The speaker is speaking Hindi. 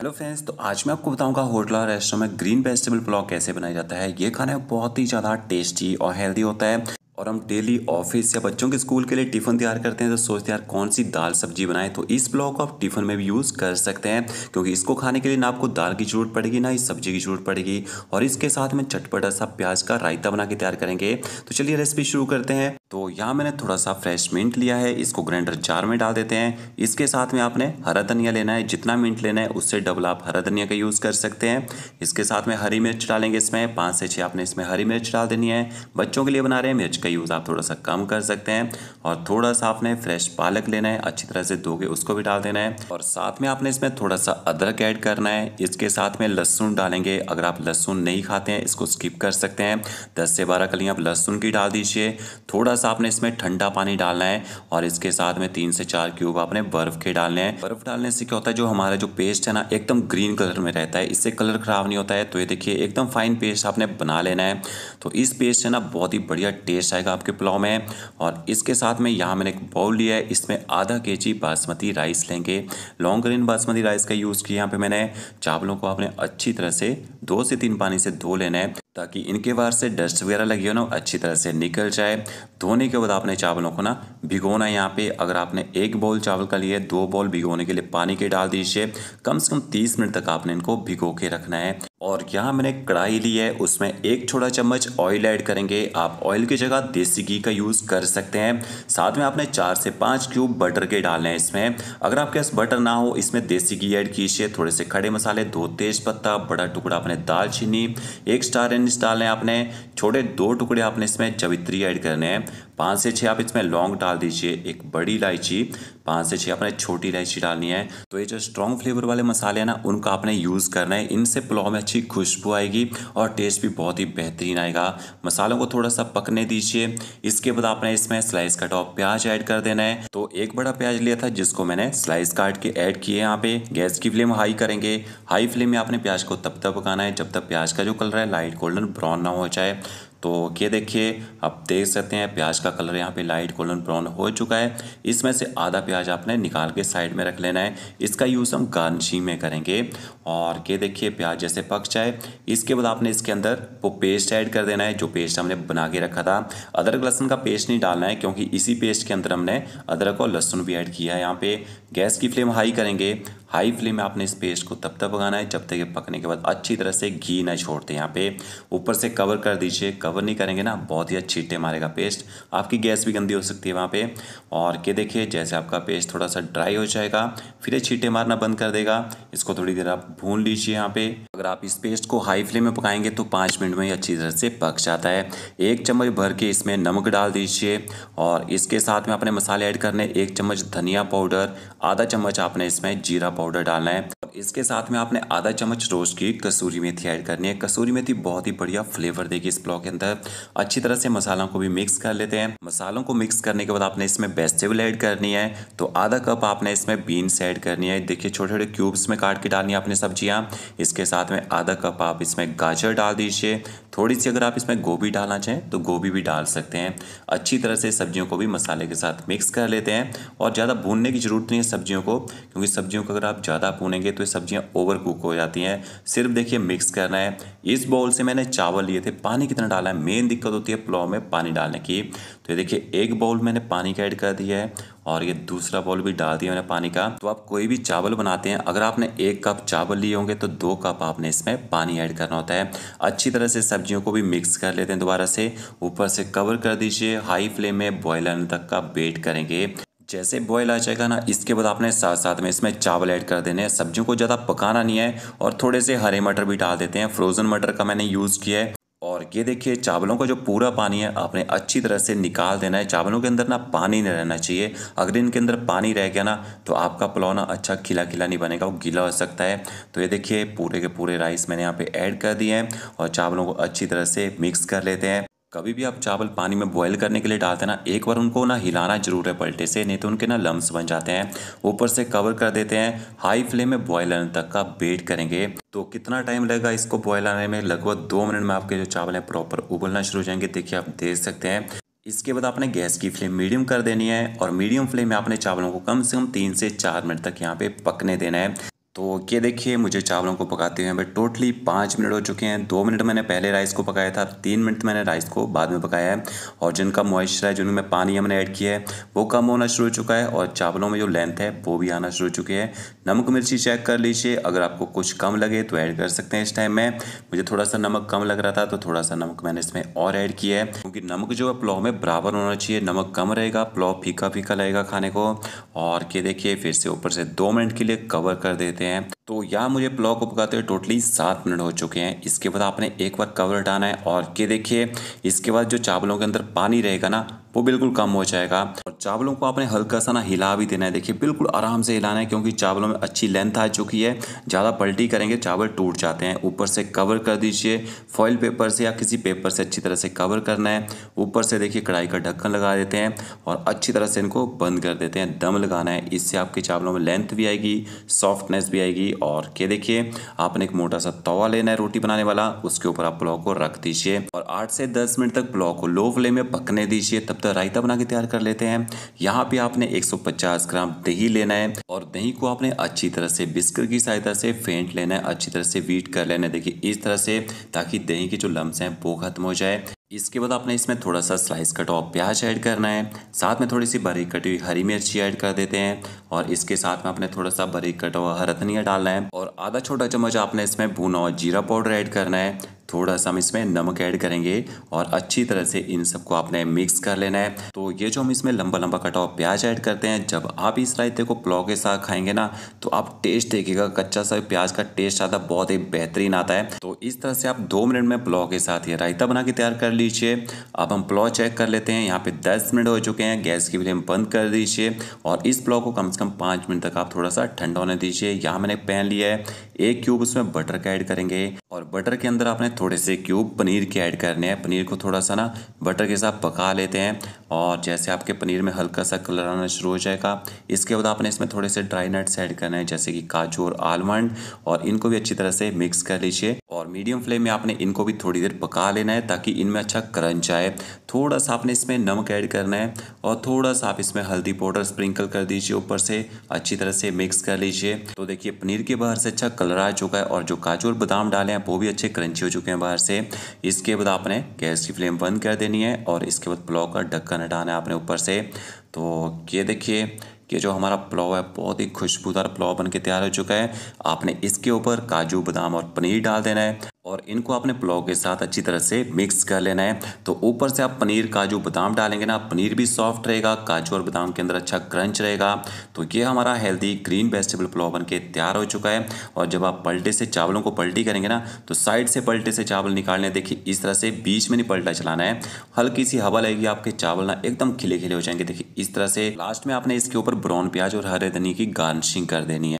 हेलो फ्रेंड्स तो आज मैं आपको बताऊंगा होटल और रेस्टोरेंट में ग्रीन वेजिटेबल पुलाव कैसे बनाया जाता है ये खाना बहुत ही ज़्यादा टेस्टी और हेल्दी होता है और हम डेली ऑफिस या बच्चों के स्कूल के लिए टिफ़िन तैयार करते हैं तो सोचते हैं यार कौन सी दाल सब्जी बनाएं तो इस ब्लॉक को आप टिफ़िन में भी यूज़ कर सकते हैं क्योंकि इसको खाने के लिए ना आपको दाल की ज़रूरत पड़ेगी ना इस सब्जी की ज़रूरत पड़ेगी और इसके साथ में चटपटा सा प्याज का रायता बना के तैयार करेंगे तो चलिए रेसिपी शुरू करते हैं तो यहाँ मैंने थोड़ा सा फ्रेश मिंट लिया है इसको ग्राइंडर जार में डाल देते हैं इसके साथ में आपने हरा धनिया लेना है जितना मिंट लेना है उससे डबल आप हरा धनिया का यूज़ कर सकते हैं इसके साथ में हरी मिर्च डालेंगे इसमें पाँच से छः आपने इसमें हरी मिर्च डाल देनी है बच्चों के लिए बना रहे हैं मिर्च का का यूज़ आप थोड़ा सा कम कर सकते हैं और थोड़ा सा आपने फ्रेश पालक लेना है अच्छी तरह से धो के उसको भी डाल देना है और साथ में आपने इसमें थोड़ा सा अदरक ऐड करना है इसके साथ में लहसुन डालेंगे अगर आप लहसुन नहीं खाते हैं इसको स्किप कर सकते हैं दस से बारह कलियाँ आप लहसुन की डाल दीजिए थोड़ा सा आपने इसमें ठंडा पानी डालना है और इसके साथ में तीन से चार क्यूब आपने बर्फ़ के डालने हैं बर्फ़ डालने से क्या होता है जो हमारा जो पेस्ट है ना एकदम ग्रीन कलर में रहता है इससे कलर ख़राब नहीं होता है तो ये देखिए एकदम फाइन पेस्ट आपने बना लेना है तो इस पेस्ट से ना बहुत ही बढ़िया टेस्ट जाएगा आपके पुलाव में और इसके साथ में यहाँ मैंने एक बाउल लिया है इसमें आधा के जी बासमती राइस लेंगे लॉन्ग ग्रीन बासमती राइस का यूज़ किया यहाँ पे मैंने चावलों को आपने अच्छी तरह से दो से तीन पानी से धो लेना है ताकि इनके बाहर से डस्ट वगैरह लगी हो ना अच्छी तरह से निकल जाए धोने के बाद आपने चावलों को ना भिगोना है यहाँ पे अगर आपने एक बॉल चावल का लिए दो बॉल भिगोने के लिए पानी के डाल दीजिए कम से कम तीस मिनट तक आपने इनको भिगो के रखना है और यहाँ मैंने कढ़ाई ली है उसमें एक छोटा चम्मच ऑयल ऐड करेंगे आप ऑयल की जगह देसी घी का यूज़ कर सकते हैं साथ में आपने चार से पाँच क्यूब बटर के डालने हैं इसमें अगर आपके पास बटर ना हो इसमें देसी घी ऐड कीजिए थोड़े से खड़े मसाले दो तेज़ पत्ता बड़ा टुकड़ा अपने दालचीनी एक स्टार एनिस डालने आपने छोटे दो टुकड़े आपने इसमें जवित्री ऐड करने हैं पाँच से छः आप इसमें लौंग डाल दीजिए एक बड़ी इलायची पाँच से छः आपने छोटी इलायची डालनी है तो ये जो स्ट्रॉन्ग फ्लेवर वाले मसाले हैं ना उनका आपने यूज़ करना है इनसे पुलाव में अच्छी खुशबू आएगी और टेस्ट भी बहुत ही बेहतरीन आएगा मसालों को थोड़ा सा पकने दीजिए इसके बाद आपने इसमें स्लाइस कटा हुआ प्याज ऐड कर देना है तो एक बड़ा प्याज लिया था जिसको मैंने स्लाइस काट के ऐड किए यहाँ पे गैस की फ्लेम हाई करेंगे हाई फ्लेम में आपने प्याज को तब तक पकाना है जब तक प्याज का जो कलर है लाइट गोल्डन ब्राउन ना हो जाए तो ये देखिए आप देख सकते हैं प्याज का कलर यहाँ पे लाइट गोल्डन ब्राउन हो चुका है इसमें से आधा प्याज आपने निकाल के साइड में रख लेना है इसका यूज़ हम गार्निशिंग में करेंगे और ये देखिए प्याज जैसे पक जाए इसके बाद आपने इसके अंदर वो पेस्ट ऐड कर देना है जो पेस्ट हमने बना के रखा था अदरक लहसुन का पेस्ट नहीं डालना है क्योंकि इसी पेस्ट के अंदर हमने अदरक और लहसुन भी ऐड किया है यहाँ पे गैस की फ्लेम हाई करेंगे हाई फ्लेम में आपने इस पेस्ट को तब तक पकाना है जब तक ये पकने के बाद अच्छी तरह से घी ना छोड़ते यहाँ पे ऊपर से कवर कर दीजिए कवर नहीं करेंगे ना बहुत ही अच्छी टे मारेगा पेस्ट आपकी गैस भी गंदी हो सकती है वहाँ पे और ये देखिए जैसे आपका पेस्ट थोड़ा सा ड्राई हो जाएगा फिर ये छीटे मारना बंद कर देगा इसको थोड़ी देर आप भून लीजिए यहाँ पे अगर आप इस पेस्ट को हाई फ्लेम में पकाएंगे तो पाँच मिनट में अच्छी तरह से पक जाता है एक चम्मच भर के इसमें नमक डाल दीजिए और इसके साथ में अपने मसाले ऐड करने एक चम्मच धनिया पाउडर आधा चम्मच आपने इसमें जीरा पाउडर डालना है और इसके साथ में आपने आधा चम्मच रोज की कसूरी मेथी ऐड करनी है कसूरी मेथी बहुत ही बढ़िया फ्लेवर देगी इस ब्लॉक के अंदर अच्छी तरह से मसालों को भी मिक्स कर लेते हैं मसालों को मिक्स करने के बाद आपने इसमें वेजिटेबल ऐड करनी है तो आधा कप आपने इसमें बीन्स ऐड करनी है देखिए छोटे छोटे क्यूब्स में काट के डालनी है आपने सब्जियाँ इसके साथ में आधा कप आप इसमें गाजर डाल दीजिए थोड़ी सी अगर आप इसमें गोभी डालना चाहें तो गोभी भी डाल सकते हैं अच्छी तरह से सब्जियों को भी मसाले के साथ मिक्स कर लेते हैं और ज़्यादा भूनने की ज़रूरत नहीं है सब्जियों को क्योंकि सब्जियों को अगर आप ज़्यादा भूनेंगे तो ये सब्जियाँ ओवर कुक हो जाती हैं सिर्फ देखिए मिक्स करना है इस बाउल से मैंने चावल लिए थे पानी कितना डाला है मेन दिक्कत होती है पुलाव में पानी डालने की तो ये देखिए एक बाउल मैंने पानी का ऐड कर दिया है और ये दूसरा बॉल भी डाल दिया मैंने पानी का तो आप कोई भी चावल बनाते हैं अगर आपने एक कप चावल लिए होंगे तो दो कप आपने इसमें पानी ऐड करना होता है अच्छी तरह से सब्जियों को भी मिक्स कर लेते हैं दोबारा से ऊपर से कवर कर दीजिए हाई फ्लेम में बॉयल आने तक का वेट करेंगे जैसे बॉयल आ जाएगा ना इसके बाद आपने साथ साथ में इसमें चावल ऐड कर देने हैं सब्जियों को ज़्यादा पकाना नहीं है और थोड़े से हरे मटर भी डाल देते हैं फ्रोज़न मटर का मैंने यूज़ किया है और ये देखिए चावलों का जो पूरा पानी है आपने अच्छी तरह से निकाल देना है चावलों के अंदर ना पानी नहीं रहना चाहिए अगर इनके अंदर पानी रह गया ना तो आपका पुलाव ना अच्छा खिला खिला नहीं बनेगा वो गीला हो सकता है तो ये देखिए पूरे के पूरे राइस मैंने यहाँ पे ऐड कर दिए हैं और चावलों को अच्छी तरह से मिक्स कर लेते हैं कभी भी आप चावल पानी में बॉईल करने के लिए डालते हैं ना एक बार उनको ना हिलाना जरूर है पलटे से नहीं तो उनके ना लम्स बन जाते हैं ऊपर से कवर कर देते हैं हाई फ्लेम में बॉयल आने तक का वेट करेंगे तो कितना टाइम लगेगा इसको बॉयल आने में लगभग दो मिनट में आपके जो चावल हैं प्रॉपर उबलना शुरू हो जाएंगे देखिए आप देख सकते हैं इसके बाद आपने गैस की फ्लेम मीडियम कर देनी है और मीडियम फ्लेम में आपने चावलों को कम से कम तीन से चार मिनट तक यहाँ पे पकने देना है तो ये देखिए मुझे चावलों को पकाते हुए भाई टोटली पाँच मिनट हो चुके हैं दो मिनट मैंने पहले राइस को पकाया था तीन मिनट मैंने राइस को बाद में पकाया है और जिनका मॉइस्चर है जिनमें पानी हमने ऐड किया है वो कम होना शुरू हो चुका है और चावलों में जो लेंथ है वो भी आना शुरू हो चुकी है नमक मिर्ची चेक कर लीजिए अगर आपको कुछ कम लगे तो ऐड कर सकते हैं इस टाइम में मुझे थोड़ा सा नमक कम लग रहा था तो थोड़ा सा नमक मैंने इसमें और ऐड किया है क्योंकि नमक जो है पुलाव में बराबर होना चाहिए नमक कम रहेगा पुलाव फीका फीका लगेगा खाने को और ये देखिए फिर से ऊपर से दो मिनट के लिए कवर कर देते हैं हैं तो यहाँ मुझे पुलाव को पकाते हुए टोटली सात मिनट हो चुके हैं इसके बाद आपने एक बार कवर हटाना है और ये देखिए इसके बाद जो चावलों के अंदर पानी रहेगा ना वो बिल्कुल कम हो जाएगा चावलों को आपने हल्का सा ना हिला भी देना है देखिए बिल्कुल आराम से हिलाना है क्योंकि चावलों में अच्छी लेंथ आ चुकी है ज़्यादा पलटी करेंगे चावल टूट जाते हैं ऊपर से कवर कर दीजिए फॉइल पेपर से या किसी पेपर से अच्छी तरह से कवर करना है ऊपर से देखिए कढ़ाई का ढक्कन लगा देते हैं और अच्छी तरह से इनको बंद कर देते हैं दम लगाना है इससे आपके चावलों में लेंथ भी आएगी सॉफ्टनेस भी आएगी और के देखिए आपने एक मोटा सा तवा लेना है रोटी बनाने वाला उसके ऊपर आप पुलाव को रख दीजिए और आठ से दस मिनट तक पुलाव को लो फ्लेम में पकने दीजिए तब तक रायता बना के तैयार कर लेते हैं यहाँ पे आपने 150 ग्राम दही लेना है और दही को आपने अच्छी तरह से बिस्कर की सहायता से फेंट लेना है अच्छी तरह से वीट कर लेना है देखिए इस तरह से ताकि दही के जो लम्स हैं वो खत्म हो जाए इसके बाद आपने इसमें थोड़ा सा स्लाइस कटा हुआ प्याज ऐड करना है साथ में थोड़ी सी बारीक कटी हुई हरी मिर्ची ऐड कर देते हैं और इसके साथ में आपने थोड़ा सा बारीक कटा हुआ हरा धनिया डालना है और आधा छोटा चम्मच आपने इसमें भुना हुआ जीरा पाउडर ऐड करना है थोड़ा सा हम इसमें नमक ऐड करेंगे और अच्छी तरह से इन सबको आपने मिक्स कर लेना है तो ये जो हम इसमें लंबा लंबा कटा हुआ प्याज ऐड करते हैं जब आप इस रायते को पुलाव के साथ खाएंगे ना तो आप टेस्ट देखिएगा कच्चा सा प्याज का टेस्ट आता बहुत ही बेहतरीन आता है तो इस तरह से आप दो मिनट में पुलाव के साथ ये रायता बना के तैयार कर लीजिए अब हम पुलाव चेक कर लेते हैं यहाँ पे दस मिनट हो चुके हैं गैस की फ्लेम बंद कर दीजिए और इस पुलाव को कम से कम पाँच मिनट तक आप थोड़ा सा ठंडा होने दीजिए यहाँ मैंने पैन लिया है एक क्यूब उसमें बटर का ऐड करेंगे और बटर के अंदर आपने थोड़े से क्यूब पनीर के ऐड करने हैं पनीर को थोड़ा सा ना बटर के साथ पका लेते हैं और जैसे आपके पनीर में हल्का सा कलर आना शुरू हो जाएगा इसके बाद आपने इसमें थोड़े से ड्राई नट्स ऐड करना है जैसे कि काजू और आलमंड और इनको भी अच्छी तरह से मिक्स कर लीजिए और मीडियम फ्लेम में आपने इनको भी थोड़ी देर पका लेना है ताकि इनमें अच्छा क्रंच आए थोड़ा सा आपने इसमें नमक ऐड करना है और थोड़ा सा आप इसमें हल्दी पाउडर स्प्रिंकल कर दीजिए ऊपर से अच्छी तरह से मिक्स कर लीजिए तो देखिए पनीर के बाहर से अच्छा कलर आ चुका है और जो काजू और बादाम डाले हैं वो भी अच्छे क्रंची हो चुके हैं बाहर से इसके बाद आपने गैस की फ्लेम बंद कर देनी है और इसके बाद पुलाव का ढक्कन ढाना ढाना है आपने ऊपर से तो ये देखिए कि जो हमारा पुलाव है बहुत ही खुशबूदार पुलाव बन के तैयार हो चुका है आपने इसके ऊपर काजू बादाम और पनीर डाल देना है और इनको आपने पुलाव के साथ अच्छी तरह से मिक्स कर लेना है तो ऊपर से आप पनीर काजू बादाम डालेंगे ना पनीर भी सॉफ्ट रहेगा काजू और बादाम के अंदर अच्छा क्रंच रहेगा तो ये हमारा हेल्दी ग्रीन वेजिटेबल पुलाव बन के तैयार हो चुका है और जब आप पलटे से चावलों को पलटी करेंगे ना तो साइड से पलटे से चावल निकालने देखिए इस तरह से बीच में नहीं पलटा चलाना है हल्की सी हवा लगेगी आपके चावल ना एकदम खिले खिले हो जाएंगे देखिए इस तरह से लास्ट में आपने इसके ऊपर ब्राउन प्याज और हरे धनी की गार्निशिंग कर देनी है